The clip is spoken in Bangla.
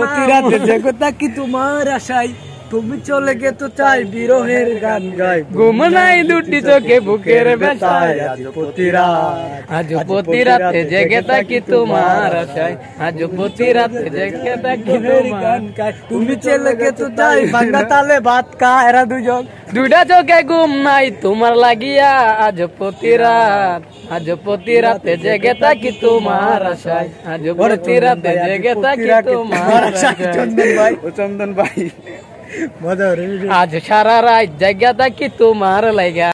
প্রতি রাতে জেগতা কি তোমার আশায় তুমি চলে গে তো চাই বিরহের গান গাই ঘুম নাই দুটি চোখে বুকের ব্যথায় আজ প্রতিরা আজ প্রতি রাতে জেগে থাকি তোমার আশায় আজ প্রতি রাতে জেগে থাকি তোমার তুমি চলে গে তো চাই বাংলা তালে ভাত কা দুজন দুইটা চোখে ঘুম নাই তোমার লাগিয়া আজ প্রতি রাত আজ প্রতি রাতে জেগে থাকি তোমার আশায় আজ প্রতি রাতে জেগে থাকি তোমার আশায় চন্দন ভাই ও চন্দন ভাই आज शरारा था की तू मारला